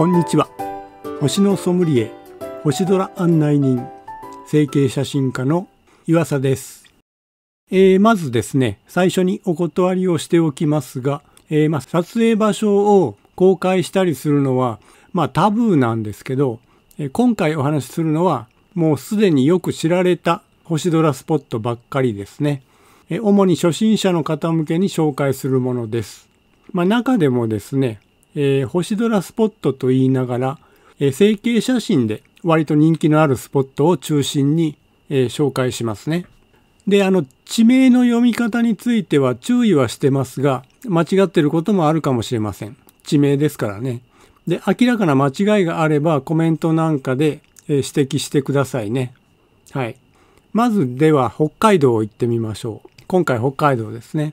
こんにちは星のソムリエ星空案内人整形写真家の岩佐です、えー、まずですね最初にお断りをしておきますが、えー、まあ、撮影場所を公開したりするのは、まあ、タブーなんですけど、え今回お話しするのはもうすでによく知られた星空スポットばっかりですね、え主に初心者の方向けに紹介するものです、まあ、中でもですねえー、星空スポットと言いながら、えー、成形写真で割と人気のあるスポットを中心に、えー、紹介しますね。で、あの、地名の読み方については注意はしてますが、間違ってることもあるかもしれません。地名ですからね。で、明らかな間違いがあればコメントなんかで、え指摘してくださいね。はい。まずでは北海道を行ってみましょう。今回北海道ですね。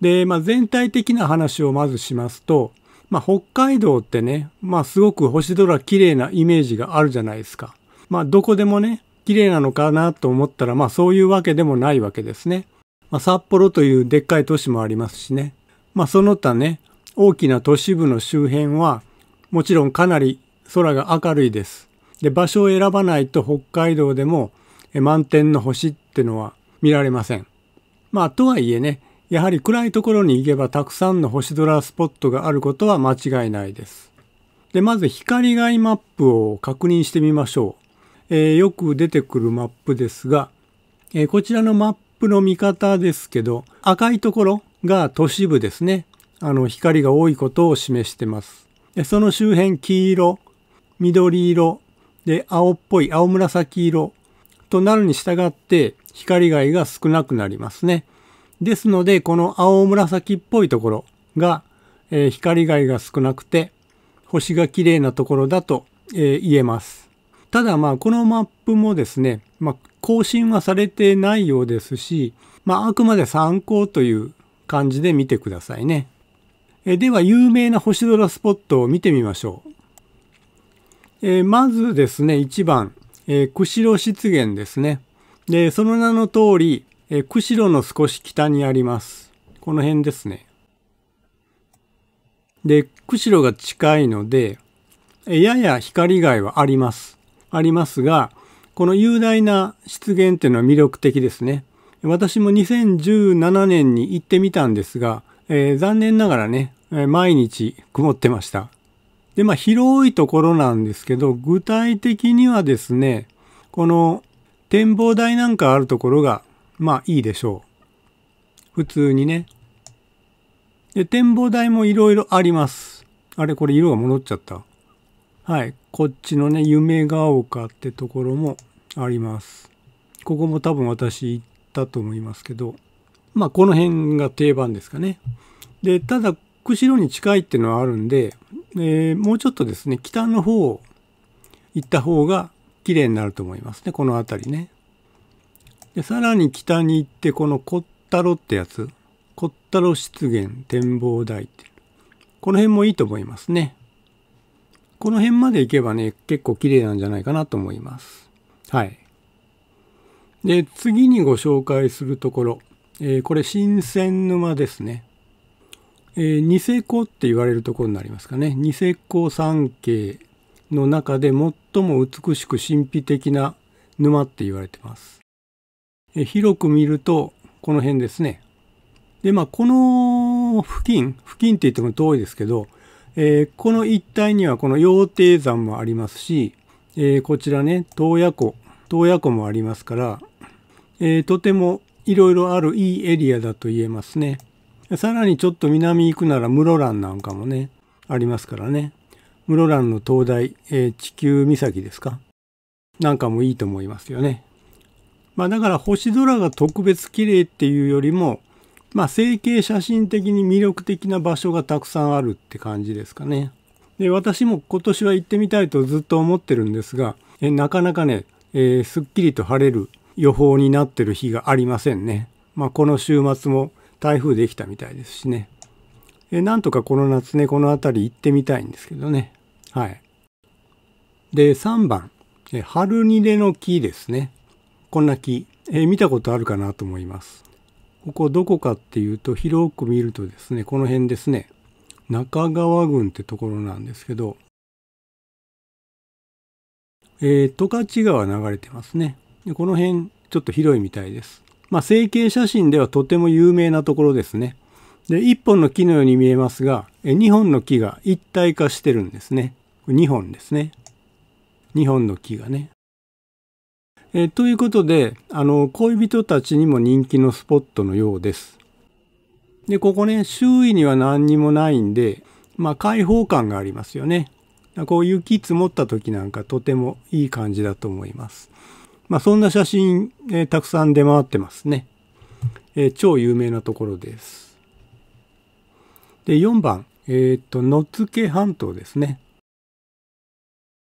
で、まあ、全体的な話をまずしますと、まあ、北海道ってね、まあ、すごく星空綺麗なイメージがあるじゃないですか。まあ、どこでもね、綺麗なのかなと思ったら、まあ、そういうわけでもないわけですね。まあ、札幌というでっかい都市もありますしね。まあ、その他ね、大きな都市部の周辺は、もちろんかなり空が明るいです。で、場所を選ばないと北海道でも満天の星ってのは見られません。まあ、とはいえね、やはり暗いところに行けばたくさんの星空スポットがあることは間違いないです。で、まず光害マップを確認してみましょう。えー、よく出てくるマップですが、えー、こちらのマップの見方ですけど、赤いところが都市部ですね。あの、光が多いことを示してます。でその周辺、黄色、緑色、で、青っぽい、青紫色となるに従って、光害が少なくなりますね。ですので、この青紫っぽいところが、えー、光害が少なくて、星が綺麗なところだと、えー、言えます。ただまあ、このマップもですね、まあ、更新はされてないようですし、まあ、あくまで参考という感じで見てくださいね。えー、では、有名な星空スポットを見てみましょう。えまずですね、1番、え釧路湿原ですね。で、その名の通り、え釧路の少し北にあります。この辺ですね。で、釧路が近いので、やや光以外はあります。ありますが、この雄大な湿原っていうのは魅力的ですね。私も2017年に行ってみたんですが、えー、残念ながらね、毎日曇ってました。で、まあ広いところなんですけど、具体的にはですね、この展望台なんかあるところがまあいいでしょう。普通にね。で、展望台もいろいろあります。あれこれ色が戻っちゃった。はい。こっちのね、夢が丘ってところもあります。ここも多分私行ったと思いますけど、まあこの辺が定番ですかね。で、ただ、釧路に近いっていうのはあるんで、えー、もうちょっとですね、北の方行った方が綺麗になると思いますね、この辺りね。で、さらに北に行って、このコッタロってやつ。コッタロ湿原展望台って。この辺もいいと思いますね。この辺まで行けばね、結構綺麗なんじゃないかなと思います。はい。で、次にご紹介するところ。えー、これ、新鮮沼ですね。えー、ニセコって言われるところになりますかね。ニセコ山系の中で最も美しく神秘的な沼って言われてます。広く見ると、この辺ですね。で、まあ、この付近、付近って言っても遠いですけど、えー、この一帯にはこの羊蹄山もありますし、えー、こちらね、洞爺湖、洞爺湖もありますから、えー、とてもいろいろあるいいエリアだと言えますね。さらにちょっと南行くなら室蘭なんかもね、ありますからね。室蘭の灯台、えー、地球岬ですかなんかもいいと思いますよね。まあ、だから星空が特別綺麗っていうよりも、まあ、整形写真的に魅力的な場所がたくさんあるって感じですかね。で私も今年は行ってみたいとずっと思ってるんですがえなかなかね、えー、すっきりと晴れる予報になってる日がありませんね。まあ、この週末も台風できたみたいですしね。えなんとかこの夏ねこの辺り行ってみたいんですけどね。はい。で3番「春にれの木」ですね。こんな木、えー、見たことあるかなと思います。ここどこかっていうと広く見るとですね、この辺ですね、中川郡ってところなんですけど、えー、十勝川流れてますね。でこの辺ちょっと広いみたいです。まあ、成形写真ではとても有名なところですね。で、1本の木のように見えますが、2本の木が一体化してるんですね。2本ですね。2本の木がね。えー、ということで、あの、恋人たちにも人気のスポットのようです。で、ここね、周囲には何にもないんで、まあ、開放感がありますよね。こう雪積もった時なんかとてもいい感じだと思います。まあ、そんな写真、えー、たくさん出回ってますね。えー、超有名なところです。で、4番、えー、っと、野付半島ですね。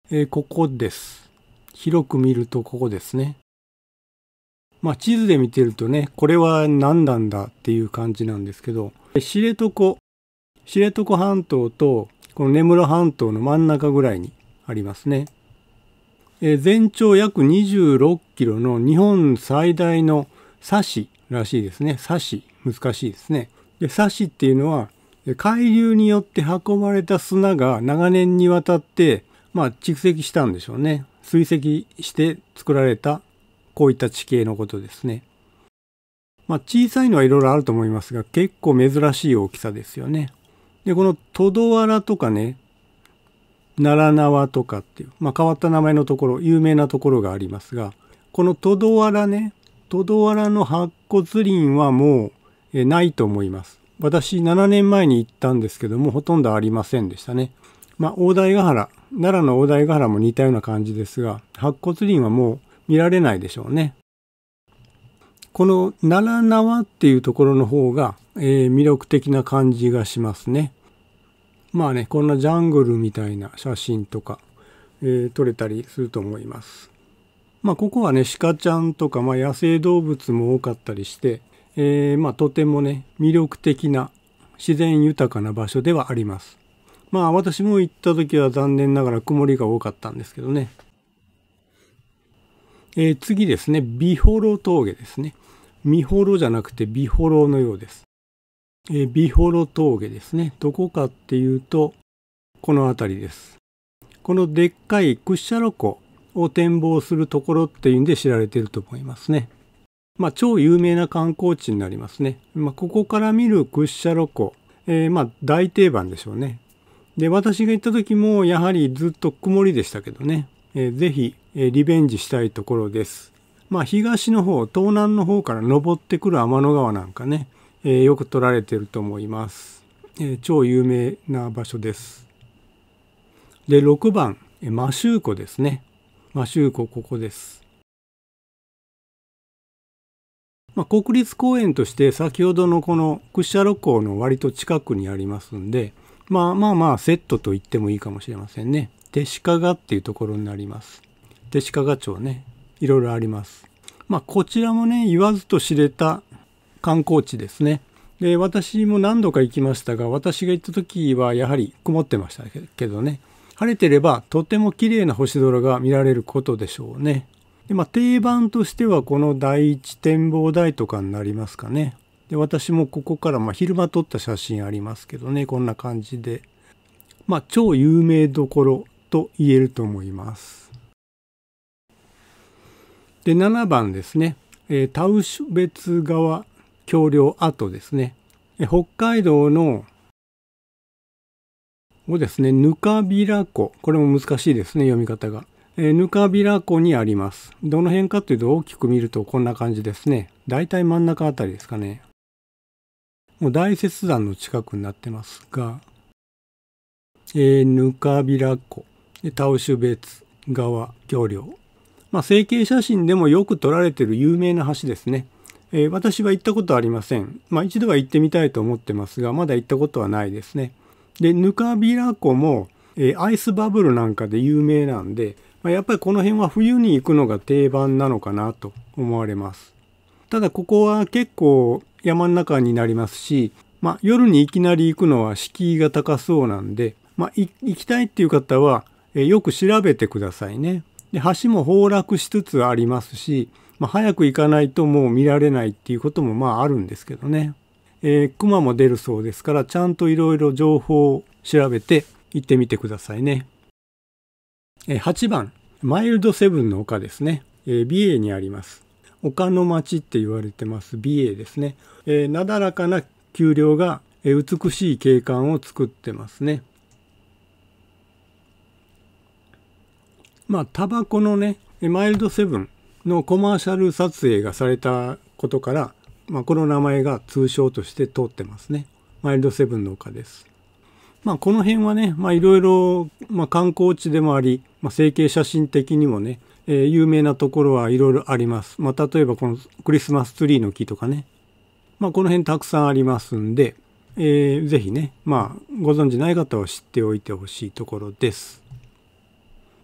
えここです。広く見るとここですね。まあ地図で見てるとね、これは何なんだっていう感じなんですけど、知床、知床半島とこの根室半島の真ん中ぐらいにありますね。え全長約26キロの日本最大のサシらしいですね。砂シ、難しいですね。で、サシっていうのは海流によって運ばれた砂が長年にわたって、まあ、蓄積したんでしょうね。追跡して作られたこういった地形のことですね。まあ、小さいのはいろいろあると思いますが結構珍しい大きさですよね。でこのトドワラとかね奈良縄とかっていう、まあ、変わった名前のところ有名なところがありますがこのトドワラねトドワラの白骨林はもうないと思います。私7年前に行ったんですけどもほとんどありませんでしたね。まあ、大台ヶ原、奈良の大台ヶ原も似たような感じですが、白骨林はもう見られないでしょうね。この奈良縄っていうところの方が、えー、魅力的な感じがしますね。まあね、こんなジャングルみたいな写真とか、えー、撮れたりすると思います。まあ、ここはね、鹿ちゃんとか、まあ、野生動物も多かったりして、えー、まあ、とてもね、魅力的な自然豊かな場所ではあります。まあ私も行った時は残念ながら曇りが多かったんですけどね。えー、次ですね、美幌峠ですね。美幌じゃなくて美幌のようです。えー、美幌峠ですね。どこかっていうと、この辺りです。このでっかい屈斜路湖を展望するところっていうんで知られていると思いますね。まあ、超有名な観光地になりますね。まあ、ここから見る屈斜路湖、えー、まあ大定番でしょうね。で私が行った時もやはりずっと曇りでしたけどね、えー、ぜひ、えリベンジしたいところです。まあ、東の方東南の方から登ってくる天の川なんかね、えよく撮られてると思います、え超有名な場所です。で6番、えマシュー湖ですね。マシュー湖ここです。まあ、国立公園として先ほどのこの屈斜路港の割と近くにありますんで、まあまあまあセットと言ってもいいかもしれませんね。弟子がっていうところになります。弟子が町ね、いろいろあります。まあこちらもね、言わずと知れた観光地ですね。で、私も何度か行きましたが、私が行った時はやはり曇ってましたけどね。晴れてればとても綺麗な星空が見られることでしょうね。でまあ、定番としてはこの第一展望台とかになりますかね。で私もここからまあ昼間撮った写真ありますけどねこんな感じでまあ超有名どころと言えると思います。で7番ですね、えー、タウシュベツ川橋梁跡ですね、え北海道のをですね、ぬかびら湖。これも難しいですね、読み方が。えー、ぬかびら湖にあります。どの辺かというと大きく見るとこんな感じですね。だいたい真ん中あたりですかね。もう大雪山の近くになってますが、えー、ぬかびら湖、タオシュベツ川橋梁。まあ、成形写真でもよく撮られてる有名な橋ですね。えー、私は行ったことありません。まあ、一度は行ってみたいと思ってますが、まだ行ったことはないですね。で、ぬかびら湖も、えー、アイスバブルなんかで有名なんで、まあ、やっぱりこの辺は冬に行くのが定番なのかなと思われます。ただここは結構山の中になりますし、まあ、夜にいきなり行くのは敷居が高そうなんで、まあ、行きたいっていう方は、えよく調べてくださいね。で橋も崩落しつつありますし、まあ、早く行かないともう見られないっていうこともまああるんですけどね。えー、熊も出るそうですからちゃんといろいろ情報を調べて行ってみてくださいね。え8番マイルドセブンの丘ですね。えー、美瑛にあります。丘の町って言われてます BA ですね、えー、なだらかな丘陵がえ美しい景観を作ってますねまあタバコのねマイルドセブンのコマーシャル撮影がされたことから、まあ、この名前が通称として通ってますねマイルドセブンの丘ですまあ、この辺はね、まあ、いろいろ、ま観光地でもあり、まあ、整形写真的にもね、えー、有名なところはいろいろあります。まあ、例えばこのクリスマスツリーの木とかね。まあ、この辺たくさんありますんで、えー、ぜひね、まあ、ご存知ない方は知っておいてほしいところです。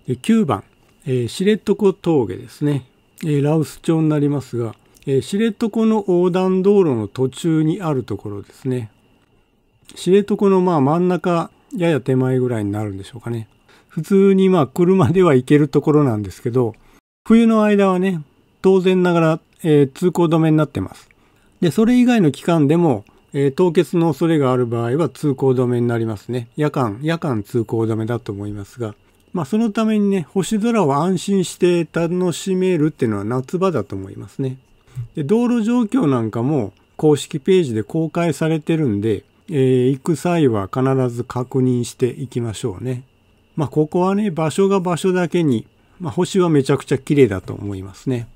で9番、えー、知床峠ですね。えー、羅臼町になりますが、えー、知床の横断道路の途中にあるところですね。知床のまあ真ん中、やや手前ぐらいになるんでしょうかね。普通にまあ車では行けるところなんですけど、冬の間はね、当然ながら、えー、通行止めになってます。で、それ以外の期間でも、えー、凍結の恐れがある場合は通行止めになりますね。夜間、夜間通行止めだと思いますが、まあそのためにね、星空を安心して楽しめるっていうのは夏場だと思いますね。で、道路状況なんかも公式ページで公開されてるんで、えー、行く際は必ず確認していきましょうね。まあ、ここはね、場所が場所だけに、まあ、星はめちゃくちゃ綺麗だと思いますね。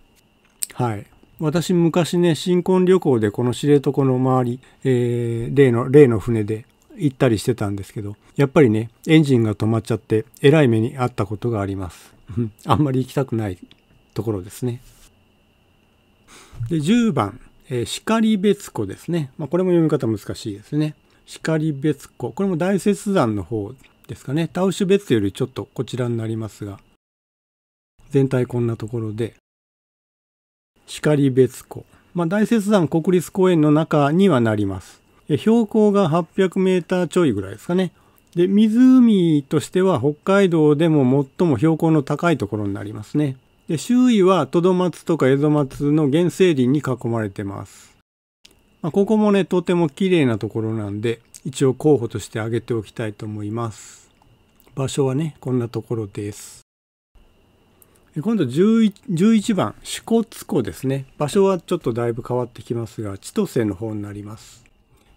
はい。私昔ね、新婚旅行でこの知床の周り、えー、例の、例の船で行ったりしてたんですけど、やっぱりね、エンジンが止まっちゃって、えらい目にあったことがあります。あんまり行きたくないところですね。で、10番、えー、光別湖ですね。まあ、これも読み方難しいですね。光別湖。これも大雪山の方ですかね。タウシュベツよりちょっとこちらになりますが、全体こんなところで、光別湖。まあ、大雪山国立公園の中にはなります。標高が800メーターちょいぐらいですかね。で、湖としては北海道でも最も標高の高いところになりますね。で、周囲はトドマツとかエゾマツの原生林に囲まれてます。まあ、ここもね、とても綺麗なところなんで、一応候補として挙げておきたいと思います。場所はね、こんなところです。今度 11, 11番、支笏湖ですね。場所はちょっとだいぶ変わってきますが、千歳の方になります。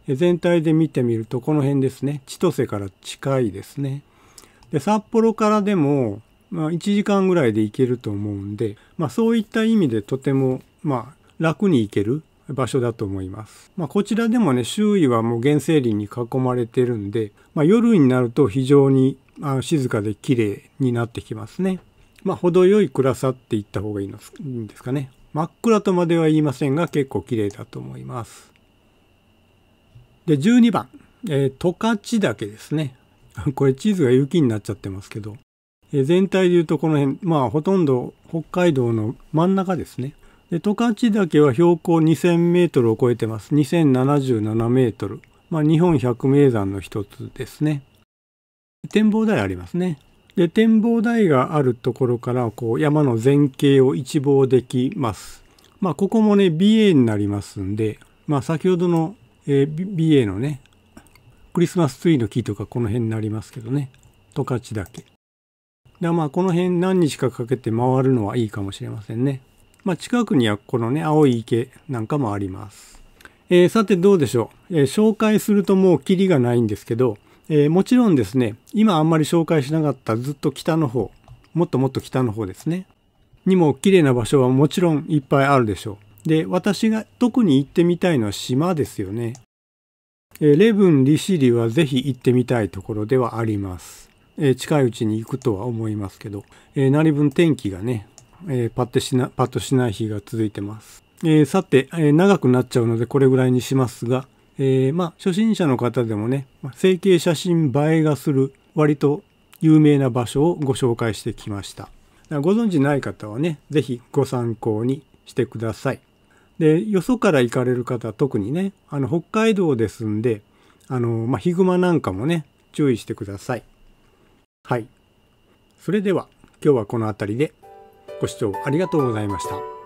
全体で見てみると、この辺ですね。千歳から近いですね。で札幌からでも、まあ、1時間ぐらいで行けると思うんで、まあ、そういった意味でとても、まあ、楽に行ける場所だと思います。まあ、こちらでもね、周囲はもう原生林に囲まれてるんで、まあ、夜になると非常にあの静かで綺麗になってきますね。まあ、程よい暗さって言った方がいいのいいんですかね。真っ暗とまでは言いませんが、結構綺麗だと思います。で、12番、えー、十勝岳ですね。これ地図が雪になっちゃってますけど、えー、全体で言うとこの辺、まあほとんど北海道の真ん中ですね。で十勝岳は標高2000メートルを超えてます2077メートル、まあ、日本百名山の一つですね展望台ありますねで展望台があるところからこう山の全景を一望できますまあここもね BA になりますんでまあ先ほどの、えー、BA のねクリスマスツリーの木とかこの辺になりますけどね十勝岳でまあこの辺何日かかけて回るのはいいかもしれませんねまあ、近くにはこのね、青い池なんかもあります。えー、さてどうでしょう、えー、紹介するともうキリがないんですけど、えー、もちろんですね、今あんまり紹介しなかったずっと北の方、もっともっと北の方ですね、にも綺麗な場所はもちろんいっぱいあるでしょう。で、私が特に行ってみたいのは島ですよね。えレブン・リシリはぜひ行ってみたいところではあります。え近いうちに行くとは思いますけど、えー、何分天気がね、えー、パッとしなパッとしない日が続いてます。えー、さて、えー、長くなっちゃうのでこれぐらいにしますが、えー、まあ、初心者の方でもね整形写真映えがする割と有名な場所をご紹介してきましたご存知ない方はね是非ご参考にしてくださいでよそから行かれる方特にねあの北海道ですんであの、まあ、ヒグマなんかもね注意してくださいはいそれでは今日はこの辺りでご視聴ありがとうございました。